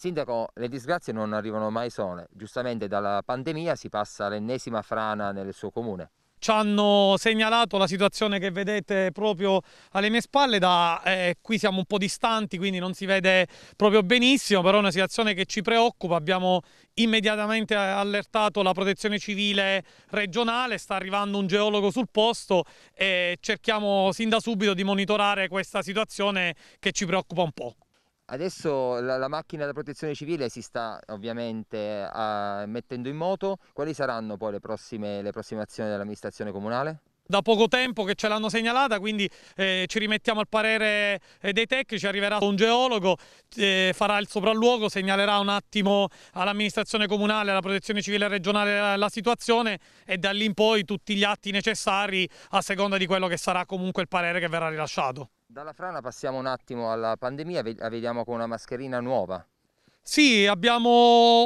Sindaco, le disgrazie non arrivano mai sole. Giustamente dalla pandemia si passa all'ennesima frana nel suo comune ci hanno segnalato la situazione che vedete proprio alle mie spalle, da, eh, qui siamo un po' distanti quindi non si vede proprio benissimo, però è una situazione che ci preoccupa, abbiamo immediatamente eh, allertato la protezione civile regionale, sta arrivando un geologo sul posto e cerchiamo sin da subito di monitorare questa situazione che ci preoccupa un po'. Adesso la, la, macchina della protezione civile si sta ovviamente a, mettendo in moto, quali saranno poi le prossime, le prossime azioni dell'amministrazione comunale? da poco tempo che ce l'hanno segnalata, quindi eh, ci rimettiamo al parere eh, dei tecnici, arriverà un geologo, eh, farà il sopralluogo, segnalerà un attimo all'amministrazione comunale, alla protezione civile regionale la, la situazione e da lì in poi tutti gli atti necessari a seconda di quello che sarà comunque il parere che verrà rilasciato. Dalla frana passiamo un attimo alla pandemia, vediamo con una mascherina nuova. Sì, abbiamo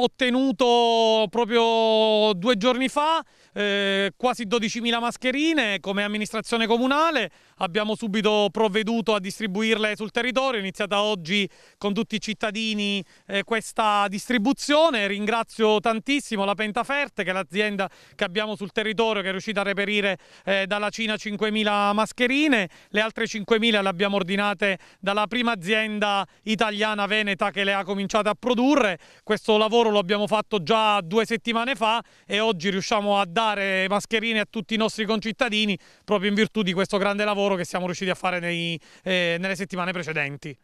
ottenuto proprio due giorni fa eh, quasi 12.000 mascherine come amministrazione comunale, abbiamo subito provveduto a distribuirle sul territorio, è iniziata oggi con tutti i cittadini eh, questa distribuzione, ringrazio tantissimo la Pentaferte che è l'azienda che abbiamo sul territorio che è riuscita a reperire eh, dalla Cina 5.000 mascherine, le altre 5.000 le abbiamo ordinate dalla prima azienda italiana veneta che le ha cominciate a produrre produrre. Questo lavoro lo abbiamo fatto già due settimane fa e oggi riusciamo a dare mascherine a tutti i nostri concittadini proprio in virtù di questo grande lavoro che siamo riusciti a fare nei, eh, nelle settimane precedenti.